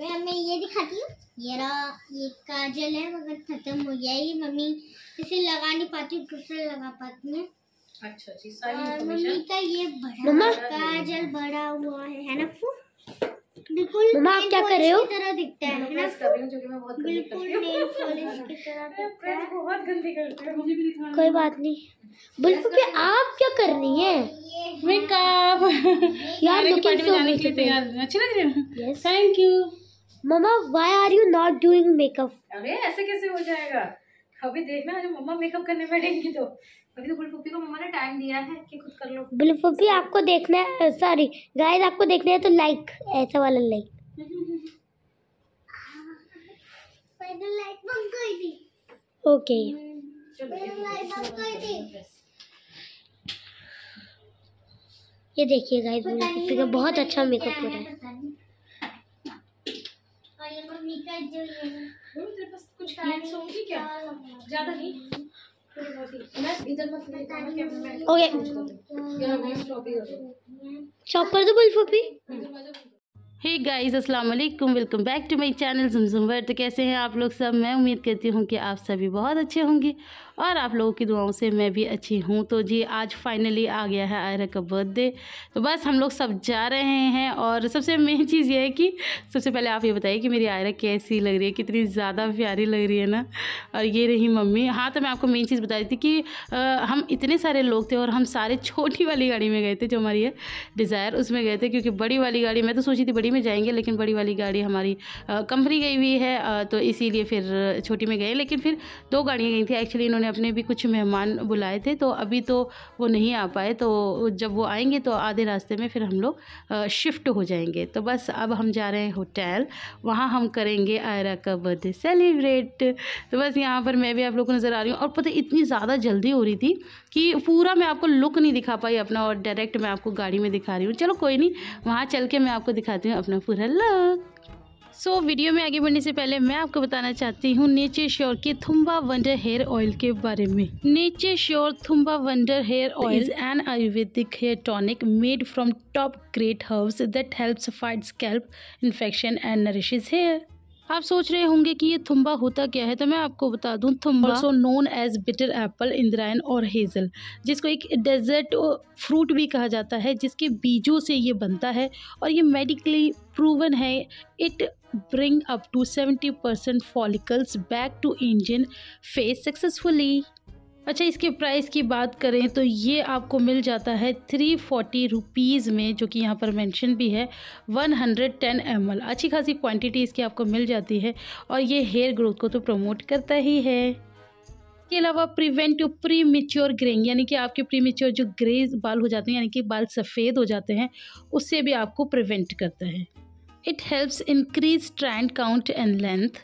फिर मैं ये दिखाती हूँ ये रहा ये काजल है मगर खत्म हो गया ये मम्मी इसे लगा नहीं पाती दूसरे लगा पाती है अच्छा जी मम्मी का ये बड़ा काजल बड़ा हुआ है है ना बिल्कुल आप क्या कर रहे हो तरह दिखता है कोई बात नहीं बिल्कुल आप क्या कर रही हैं मेकअप यार लुकिंग सो ब्यूटीफुल अच्छी लग रही thank you mama why are you not doing makeup अरे ऐसे कैसे हो जाएगा अभी देखना आज मम्मा मेकअप करने बैठेंगी तो अभी तो बुलफुपी को मम्मा ने टाइम दिया है कि खुद कर लो बुलफुपी आपको देखना है सॉरी गाइस आपको देखना है तो लाइक ऐसा वाला लाइक ओके ये देखिए गाइस बुलफुपी का बहुत अच्छा मेकअप हो रहा है ओके हे गाइस अस्सलाम वालेकुम welcome back to my channel word कैसे हैं आप लोग सब मैं उम्मीद करती हूँ कि आप सभी बहुत अच्छे होंगे और आप लोगों की दुआओं से मैं भी अच्छी हूँ तो जी आज फाइनली आ गया है आयरा का बर्थडे तो बस हम लोग सब जा रहे हैं और सबसे मेन चीज़ ये है कि सबसे पहले आप ये बताइए कि मेरी आयरा कैसी लग रही है कितनी ज़्यादा प्यारी लग रही है ना और ये रही मम्मी हाँ तो मैं आपको मेन चीज़ बता रही थी कि आ, हम इतने सारे लोग थे और हम सारे छोटी वाली गाड़ी में गए थे जो हमारी है डिज़ायर उसमें गए थे क्योंकि बड़ी वाली गाड़ी मैं तो सोची थी बड़ी में जाएंगे लेकिन बड़ी वाली गाड़ी हमारी कंपनी गई हुई है तो इसीलिए फिर छोटी में गए लेकिन फिर दो गाड़ियाँ गई थी एक्चुअली इन्होंने अपने भी कुछ मेहमान बुलाए थे तो अभी तो वो नहीं आ पाए तो जब वो आएंगे तो आधे रास्ते में फिर हम लोग शिफ्ट हो जाएंगे तो बस अब हम जा रहे हैं होटल वहाँ हम करेंगे आयरा का बर्थडे सेलिब्रेट तो बस यहाँ पर मैं भी आप लोग को नज़र आ रही हूँ और पता इतनी ज़्यादा जल्दी हो रही थी कि पूरा मैं आपको लुक नहीं दिखा पाई अपना और डायरेक्ट मैं आपको गाड़ी में दिखा रही हूँ चलो कोई नहीं वहाँ चल के मैं आपको दिखाती हूँ अपना पूरा लुक सो so, वीडियो में आगे बढ़ने से पहले मैं आपको बताना चाहती हूँ नेचर श्योर के थुम्बा वंडर हेयर ऑयल के बारे में Nature Sure Thumba wonder hair oil an Ayurvedic hair tonic made from top great herbs that helps fight scalp infection and nourishes hair आप सोच रहे होंगे कि ये थुम्बा होता क्या है तो मैं आपको बता दूं Thumba so known as bitter apple इंद्रायन और हेज़ल जिसको एक डेजर्ट फ्रूट भी कहा जाता है जिसके बीजों से ये बनता है और ये मेडिकली प्रूवन है it bring up to 70% follicles back to Indian face successfully. अच्छा इसके प्राइस की बात करें तो ये आपको मिल जाता है थ्री फोर्टी रुपीज़ में जो कि यहाँ पर मेंशन भी है one hundred ten M L अच्छी खासी क्वांटिटी इसकी आपको मिल जाती है और ये हेयर ग्रोथ को तो प्रमोट करता ही है इसके अलावा प्रिवेंट प्री मेच्योर ग्रेइंग यानी कि आपके प्री मेच्योर जो ग्रे बाल हो जाते हैं यानी कि बाल सफ़ेद हो जाते हैं उससे भी आपको प्रिवेंट करता है it helps increase strand count and length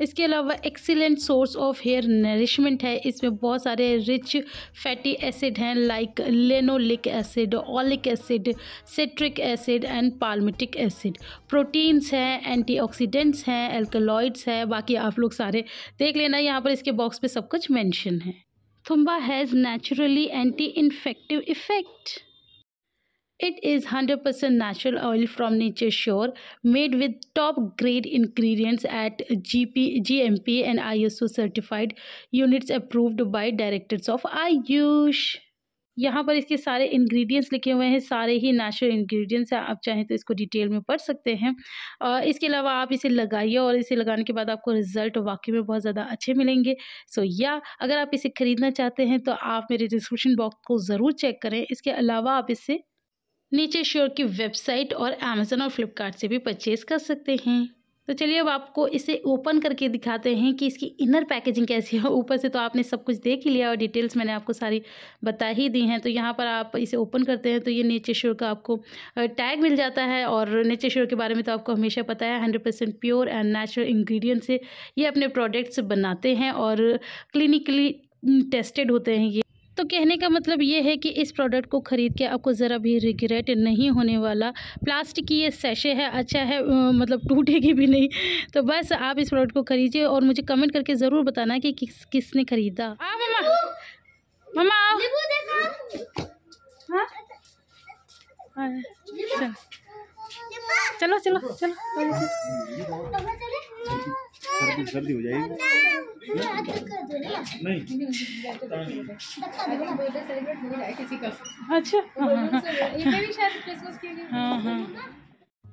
इसके अलावा excellent source of hair nourishment है इसमें बहुत सारे रिच फैटी एसिड हैं like linoleic acid oleic acid citric acid and palmitic acid proteins हैं एंटीऑक्सीडेंट्स हैं एल्कलॉइड्स हैं बाकी आप लोग सारे देख लेना यहाँ पर इसके बॉक्स पे सब कुछ मेंशन है Thumba has naturally anti infective effect It is 100% natural oil from nature shore, made with top grade ingredients at GP, GMP and ISO certified units approved by directors of Ayush यहाँ पर इसके सारे ingredients लिखे हुए हैं सारे ही natural ingredients हैं आप चाहें तो इसको डिटेल में पढ़ सकते हैं और इसके अलावा आप इसे लगाइए और इसे लगाने के बाद आपको रिजल्ट वाकई में बहुत ज़्यादा अच्छे मिलेंगे सो या अगर आप इसे ख़रीदना चाहते हैं तो आप मेरे डिस्क्रिप्शन बॉक्स को ज़रूर चेक करें इसके अलावा आप इसे नीचे श्योर की वेबसाइट और अमेजन और फ्लिपकार्ट से भी परचेज़ कर सकते हैं तो चलिए अब आपको इसे ओपन करके दिखाते हैं कि इसकी इनर पैकेजिंग कैसी है ऊपर से तो आपने सब कुछ देख ही लिया और डिटेल्स मैंने आपको सारी बता ही दी हैं तो यहाँ पर आप इसे ओपन करते हैं तो ये नेचर श्योर का आपको टैग मिल जाता है और नेचर श्योर के बारे में तो आपको हमेशा पता है hundred percent pure and natural ingredient से ये अपने प्रोडक्ट्स बनाते हैं और क्लिनिकली टेस्टेड होते हैं ये तो कहने का मतलब ये है कि इस प्रोडक्ट को ख़रीद के आपको ज़रा भी रिग्रेट नहीं होने वाला प्लास्टिक की ये सैशे है अच्छा है मतलब टूटेगी भी नहीं तो बस आप इस प्रोडक्ट को खरीदिए और मुझे कमेंट करके ज़रूर बताना कि किस किसने ख़रीदा आ ममा ममा आओ हाँ? हाँ, चलो, चलो, चलो सर्दी सर्दी हो जाएगी नहीं अच्छा।, अच्छा हाँ हाँ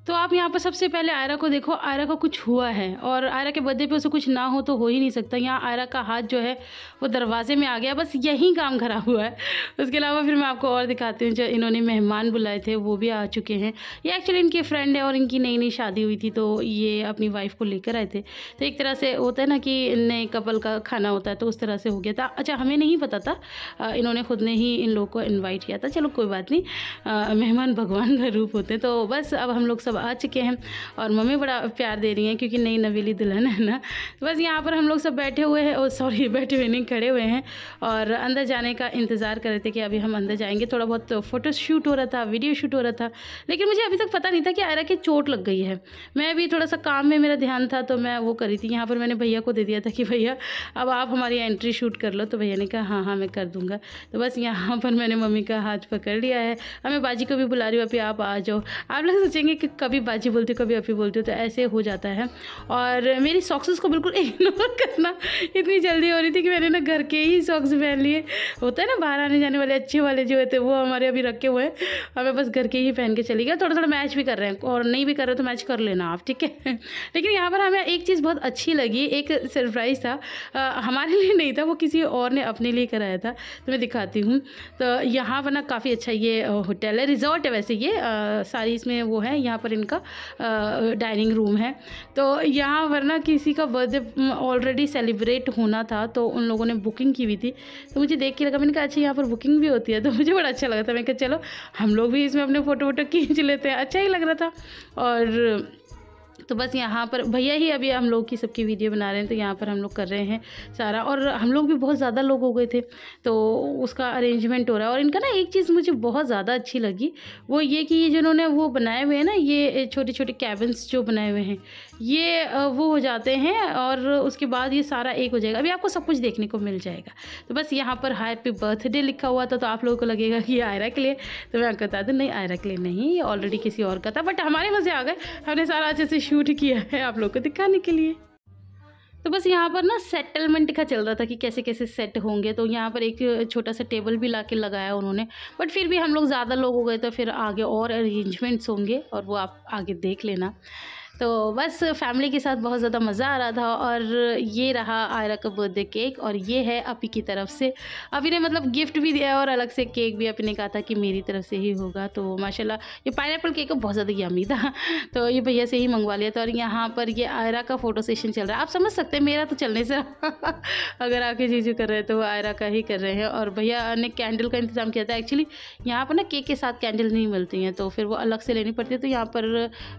तो आप यहाँ पर सबसे पहले आयरा को देखो आयरा को कुछ हुआ है और आयरा के बर्थडे पे उसे कुछ ना हो तो हो ही नहीं सकता यहाँ आयरा का हाथ जो है वो दरवाजे में आ गया बस यही काम खराब हुआ है उसके अलावा फिर मैं आपको और दिखाती हूँ जो इन्होंने मेहमान बुलाए थे वो भी आ चुके हैं ये एक्चुअली इनके फ्रेंड है और इनकी नई नई शादी हुई थी तो ये अपनी वाइफ को लेकर आए थे तो एक तरह से होता है ना कि नए कपल का खाना होता है तो उस तरह से हो गया था अच्छा हमें नहीं पता था इन्होंने खुद ने ही इन लोगों को इन्वाइट किया था चलो कोई बात नहीं मेहमान भगवान का रूप होते तो बस अब हम लोग सब आ चुके हैं और मम्मी बड़ा प्यार दे रही हैं क्योंकि नई नवेली दुल्हन है ना तो बस यहाँ पर हम लोग सब बैठे हुए हैं और सॉरी बैठे हुए नहीं खड़े हुए हैं और अंदर जाने का इंतज़ार कर रहे थे कि अभी हम अंदर जाएंगे थोड़ा बहुत फ़ोटो तो शूट हो रहा था वीडियो शूट हो रहा था लेकिन मुझे अभी तक पता नहीं था कि आयरा की चोट लग गई है मैं भी थोड़ा सा काम में मेरा ध्यान था तो मैं वो करी थी यहाँ पर मैंने भैया को दे दिया था कि भैया अब आप हमारी एंट्री शूट कर लो तो भैया ने कहा हाँ हाँ मैं कर दूँगा तो बस यहाँ पर मैंने मम्मी का हाथ पकड़ लिया है अब मैं बाजी को भी बुला रही हूँ अभी आप आ जाओ आप लोग सोचेंगे कि कभी बाजी बोलती हूँ कभी अभी बोलती हूँ तो ऐसे हो जाता है और मेरी सॉक्सेस को बिल्कुल इग्नोर करना इतनी जल्दी हो रही थी कि मैंने ना घर के ही सॉक्स पहन लिए होता है ना बाहर आने जाने वाले अच्छे वाले जो होते वो हमारे अभी रखे हुए हैं हमें बस घर के ही पहन के चली गया थोड़ा थोड़ा मैच भी कर रहे हैं और नहीं भी कर रहे तो मैच कर लेना आप ठीक है लेकिन यहाँ पर हमें एक चीज़ बहुत अच्छी लगी एक सरप्राइज़ था हमारे लिए नहीं था वो किसी और ने अपने लिए कराया था तो मैं दिखाती हूँ तो यहाँ पर ना काफ़ी अच्छा ये होटल है रिजॉर्ट है वैसे ये सारी इसमें वो है यहाँ पर पर इनका डाइनिंग रूम है तो यहाँ वरना किसी का बर्थडे ऑलरेडी सेलिब्रेट होना था तो उन लोगों ने बुकिंग की हुई थी तो मुझे देख के लगा मैंने कहा अच्छा यहाँ पर बुकिंग भी होती है तो मुझे बड़ा अच्छा लगा था मैंने कहा चलो हम लोग भी इसमें अपने फ़ोटो वोटो खींच लेते हैं अच्छा ही लग रहा था और तो बस यहाँ पर भैया ही अभी हम लोग की सबकी वीडियो बना रहे हैं तो यहाँ पर हम लोग कर रहे हैं सारा और हम लोग भी बहुत ज़्यादा लोग हो गए थे तो उसका अरेंजमेंट हो रहा है और इनका ना एक चीज़ मुझे बहुत ज़्यादा अच्छी लगी वो ये कि ये जिन्होंने वो बनाए हुए हैं ना ये छोटे छोटे कैबिन्स जो बनाए हुए हैं ये वो हो जाते हैं और उसके बाद ये सारा एक हो जाएगा अभी आपको सब कुछ देखने को मिल जाएगा तो बस यहाँ पर हैप्पी बर्थडे लिखा हुआ था तो आप लोगों को लगेगा कि आयरा के लिए तो मैं आपको बता दूँ नहीं आयरा के लिए नहीं ये ऑलरेडी किसी और का था बट हमारे मज़े आ गए हमने सारा अच्छे से शूट किया है आप लोग को दिखाने के लिए तो बस यहाँ पर ना सेटलमेंट का चल रहा था कि कैसे कैसे सेट होंगे तो यहाँ पर एक छोटा सा टेबल भी ला के लगाया उन्होंने बट फिर भी हम लोग ज़्यादा लोग हो गए तो फिर आगे और अरेंजमेंट्स होंगे और वो आप आगे देख लेना तो बस फैमिली के साथ बहुत ज़्यादा मज़ा आ रहा था और ये रहा आयरा का बर्थडे केक और ये है अपी की तरफ से अपी ने मतलब गिफ्ट भी दिया और अलग से केक भी अपी ने कहा था कि मेरी तरफ से ही होगा तो माशाल्लाह ये पाइन केक बहुत ज़्यादा यमी था तो ये भैया से ही मंगवा लिया था और यहाँ पर ये आयरा का फ़ोटो सेशन चल रहा है आप समझ सकते हैं मेरा तो चलने से अगर आपके चीजें कर रहे हैं तो वो आयरा का ही कर रहे हैं और भैया ने कैंडल का इंतज़ाम किया था एक्चुअली यहाँ पर ना केक के साथ कैंडल नहीं मिलती हैं तो फिर वो अलग से लेनी पड़ती है तो यहाँ पर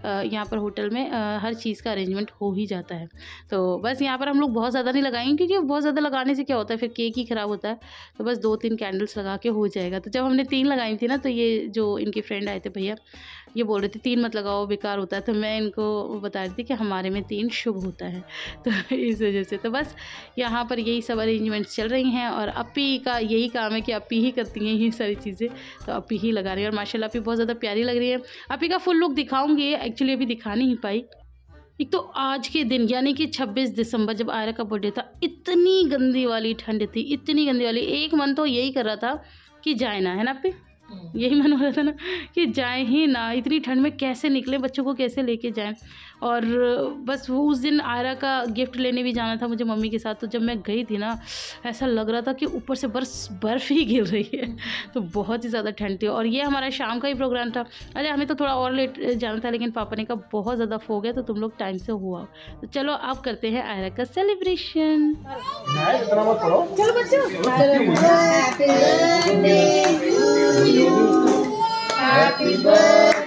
यहाँ पर होटल में हर चीज़ का अरेंजमेंट हो ही जाता है तो बस यहाँ पर हम लोग बहुत ज़्यादा नहीं लगाएंगे क्योंकि बहुत ज़्यादा लगाने से क्या होता है फिर केक ही ख़राब होता है तो बस दो तीन कैंडल्स लगा के हो जाएगा तो जब हमने तीन लगाई थी ना तो ये जो इनके फ्रेंड आए थे भैया ये बोल रहे थी तीन मत लगाओ बेकार होता है तो मैं इनको बता रही थी कि हमारे में तीन शुभ होता है तो इस वजह से तो बस यहाँ पर यही सब अरेंजमेंट्स चल रही हैं और अपी का यही काम है कि अपी ही करती हैं ये सारी चीज़ें तो अपी ही लगा रही है और माशाल्लाह अपी बहुत ज़्यादा प्यारी लग रही है अपी का फुल लुक दिखाऊँगी एक्चुअली अभी दिखा नहीं पाई एक तो आज के दिन यानी कि 26 दिसंबर जब आयरा का बर्थडे था इतनी गंदी वाली ठंड थी इतनी गंदी वाली एक मन तो यही कर रहा था कि जाए ना है ना पे यही मन हो रहा था ना कि जाए ही ना इतनी ठंड में कैसे निकले बच्चों को कैसे लेके जाएं और बस वो उस दिन आयरा का गिफ्ट लेने भी जाना था मुझे मम्मी के साथ तो जब मैं गई थी ना ऐसा लग रहा था कि ऊपर से बर्फ बर्फ़ ही गिर रही है तो बहुत ही ज़्यादा ठंड थी और ये हमारा शाम का ही प्रोग्राम था अरे हमें तो थोड़ा और लेट जाना था लेकिन पापा ने कहा बहुत ज़्यादा फोक है तो तुम लोग टाइम से हुआ तो चलो आप करते हैं आयरा का सेलिब्रेशन Happy birthday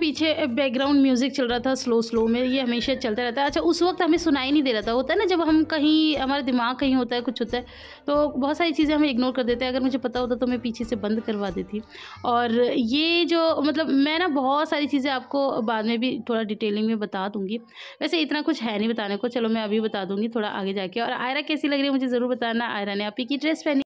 पीछे बैकग्राउंड म्यूज़िक चल रहा था स्लो स्लो में ये हमेशा चलता रहता है अच्छा उस वक्त हमें सुनाई नहीं दे रहा था होता है ना जब हम कहीं हमारा दिमाग कहीं होता है कुछ होता है तो बहुत सारी चीज़ें हमें इग्नोर कर देते हैं अगर मुझे पता होता तो मैं पीछे से बंद करवा देती और ये जो मतलब मैं ना बहुत सारी चीज़ें आपको बाद में भी थोड़ा डिटेलिंग में बता दूँगी वैसे इतना कुछ है नहीं बताने को चलो मैं अभी बता दूँगी थोड़ा आगे जाके और आयरा कैसी लग रही है मुझे ज़रूर बताना आयरा ने आप की ड्रेस पहनी